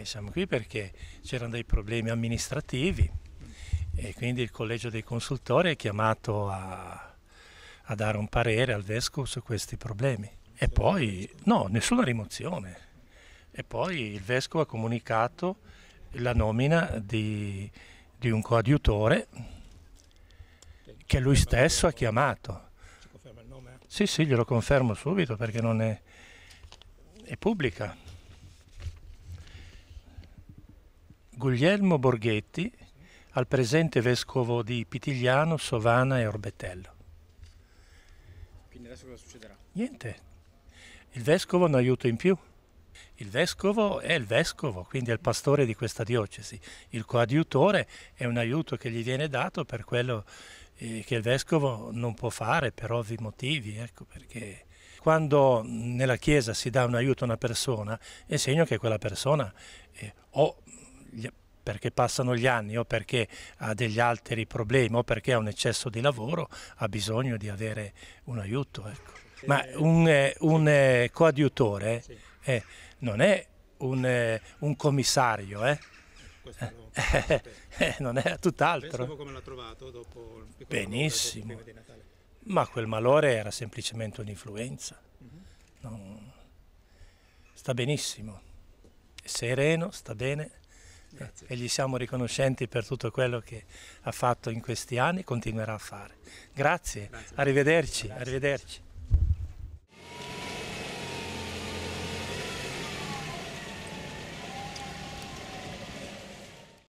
e siamo qui perché c'erano dei problemi amministrativi e quindi il collegio dei consultori è chiamato a, a dare un parere al vescovo su questi problemi. E poi, no, nessuna rimozione. E poi il vescovo ha comunicato la nomina di, di un coadiutore che lui stesso ha chiamato. Sì, sì, glielo confermo subito perché non è, è pubblica. Guglielmo Borghetti, al presente vescovo di Pitigliano, Sovana e Orbetello. Quindi adesso cosa succederà? Niente. Il vescovo è un aiuto in più. Il vescovo è il vescovo, quindi è il pastore di questa diocesi. Il coadiutore è un aiuto che gli viene dato per quello eh, che il vescovo non può fare per ovvi motivi, ecco perché quando nella Chiesa si dà un aiuto a una persona è segno che quella persona eh, o perché passano gli anni o perché ha degli altri problemi o perché ha un eccesso di lavoro, ha bisogno di avere un aiuto. Ecco. Ma eh, un, eh, un eh, coadiutore eh, non è un, un commissario, eh? Eh, non è tutt'altro. Pensa come l'ha trovato dopo il Benissimo. Dopo il Ma quel malore era semplicemente un'influenza. Mm -hmm. non... Sta benissimo. È sereno, sta bene. Grazie. E gli siamo riconoscenti per tutto quello che ha fatto in questi anni e continuerà a fare. Grazie, Grazie. Arrivederci, Grazie. arrivederci.